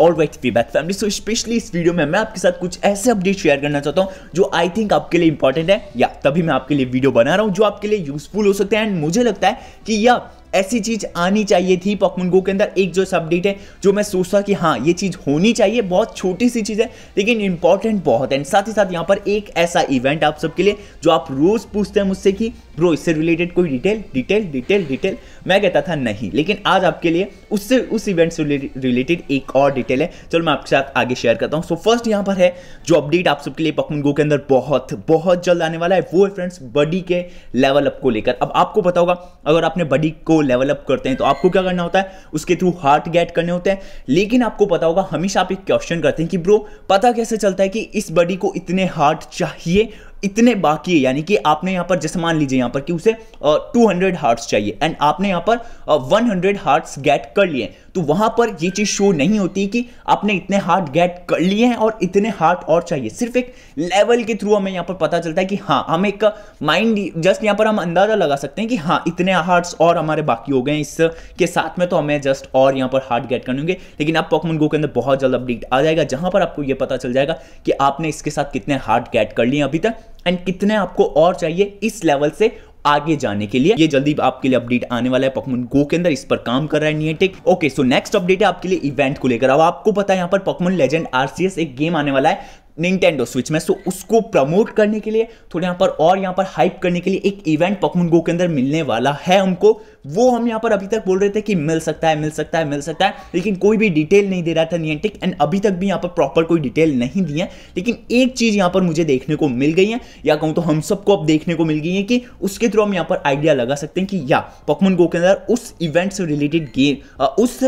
और wait we family so specially इस video में मैं आपके साथ कुछ ऐसे अपडेट शेयर करना चाहता हूँ जो आई थिंक आपके लिए इंपॉर्टेंट है या तभी मैं आपके लिए वीडियो बना रहा हूँ जो आपके लिए यूजफुल हो सकते हैं एंड मुझे लगता है कि यह ऐसी चीज़ आनी चाहिए थी पॉकमन गो के अंदर एक जो अपडेट है जो मैं सोचता कि हाँ ये चीज़ होनी चाहिए बहुत छोटी सी चीज़ है लेकिन इंपॉर्टेंट बहुत है साथ ही साथ यहाँ पर एक ऐसा इवेंट आप सबके लिए जो आप रोज़ पूछते हैं मुझसे कि ब्रो इससे रिलेटेड कोई डिटेल डिटेल डिटेल डिटेल मैं कहता था नहीं लेकिन आज आपके लिए उससे उस इवेंट से रिलेटेड एक और डिटेल है चलो मैं आपके साथ आगे शेयर करता हूँ सो फर्स्ट यहाँ पर है जो अपडेट आप सबके लिए पॉकमन गो के अंदर बहुत बहुत जल्द आने वाला है वो है फ्रेंड्स बडी के लेवल अप को लेकर अब आपको पता होगा अगर आपने बडी को लेवल अप करते हैं तो आपको क्या करना होता है उसके थ्रू हार्ट गेट करने होते हैं लेकिन आपको पता होगा हमेशा आप एक क्वेश्चन करते हैं कि ब्रो पता कैसे चलता है कि इस बडी को इतने हार्ट चाहिए इतने बाकी है यानी कि आपने यहाँ पर जैसे मान लीजिए यहाँ पर कि उसे टू हंड्रेड हार्ट्स चाहिए एंड आपने यहाँ पर वन हंड्रेड हार्ट्स गेट कर लिए तो वहाँ पर ये चीज़ शो नहीं होती कि आपने इतने हार्ट गेट कर लिए हैं और इतने हार्ट और चाहिए सिर्फ एक लेवल के थ्रू हमें यहाँ पर पता चलता है कि हाँ हम एक माइंड जस्ट यहाँ पर हम अंदाज़ा लगा सकते हैं कि हाँ इतने हार्ट्स और हमारे बाकी हो गए हैं इसके साथ में तो हमें जस्ट और यहाँ पर हार्ट गेट करने होंगे लेकिन आप पॉकमन गो के अंदर बहुत जल्द अपडेट आ जाएगा जहाँ पर आपको ये पता चल जाएगा कि आपने इसके साथ कितने हार्ट गेट कर लिए अभी तक एंड कितने आपको और चाहिए इस लेवल से आगे जाने के लिए ये जल्दी आपके लिए अपडेट आने वाला है पकमन गो के अंदर इस पर काम कर रहा है Niantic okay so next update है आपके लिए इवेंट को लेकर अब आपको पता है यहाँ पर पकमन लेजेंड आरसीएस एक गेम आने वाला है निंटेंडो स्विच में सो उसको प्रमोट करने के लिए थोड़े यहाँ पर और यहाँ पर हाइप करने के लिए एक इवेंट पकमन गो के अंदर मिलने वाला है हमको वो हम यहाँ पर अभी तक बोल रहे थे कि मिल सकता है मिल सकता है मिल सकता है लेकिन कोई भी डिटेल नहीं दे रहा था नियंटिक एंड अभी तक भी यहाँ पर प्रॉपर कोई डिटेल नहीं दी है लेकिन एक चीज़ यहाँ पर मुझे देखने को मिल गई है या कहूँ तो हम सबको अब देखने को मिल गई है कि उसके थ्रू हम यहाँ पर आइडिया लगा सकते हैं कि या पकमन गो के अंदर उस इवेंट से रिलेटेड गेम उस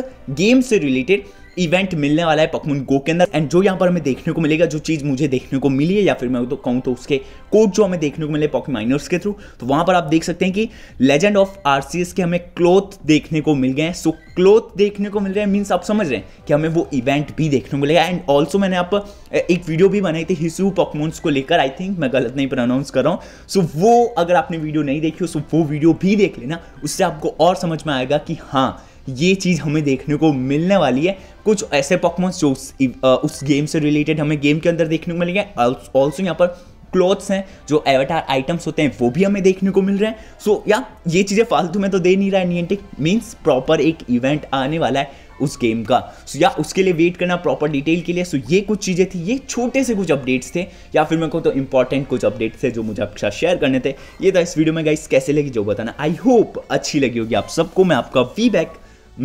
गेम से रिलेटेड इवेंट मिलने वाला है पकमुन गो के अंदर एंड जो यहाँ पर हमें देखने को मिलेगा जो चीज़ मुझे देखने को मिली है या फिर मैं तो कहूँ तो उसके कोड जो हमें देखने को मिले पॉकी माइनर्स के थ्रू तो वहां पर आप देख सकते हैं कि लेजेंड ऑफ आर के हमें क्लोथ देखने को मिल गए हैं सो क्लोथ देखने को मिल रहे हैं मीन्स आप समझ रहे हैं कि हमें वो इवेंट भी देखने को मिलेगा एंड ऑल्सो मैंने आप एक वीडियो भी बनाई थी हिसू पॉकमोन्स को लेकर आई थिंक मैं गलत नहीं प्रोनाउंस कर रहा हूँ सो वो अगर आपने वीडियो नहीं देखी हो सो वो वीडियो भी देख लेना उससे आपको और समझ में आएगा कि हाँ ये चीज़ हमें देखने को मिलने वाली है कुछ ऐसे पॉकमॉन्स जो उस, उस गेम से रिलेटेड हमें गेम के अंदर देखने को मिलेंगे ऑल्सो यहाँ पर क्लोथ्स हैं जो एवटार आइटम्स होते हैं वो भी हमें देखने को मिल रहे हैं सो so, या ये चीज़ें फालतू में तो दे नहीं रहा है नियंटिक मीन्स प्रॉपर एक इवेंट आने वाला है उस गेम का सो so, या उसके लिए वेट करना प्रॉपर डिटेल के लिए सो so, ये कुछ चीज़ें थी ये छोटे से कुछ अपडेट्स थे या फिर मेरे को तो इंपॉर्टेंट कुछ अपडेट्स थे जो मुझे आपके साथ शेयर करने थे ये था इस वीडियो में गाइस कैसे लगी जो बताना आई होप अच्छी लगी होगी आप सबको मैं आपका फीडबैक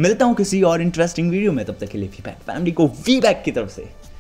मिलता हूँ किसी और इंटरेस्टिंग वीडियो में तब तक के लिए वी बैक फैमिली को वी बैक की तरफ से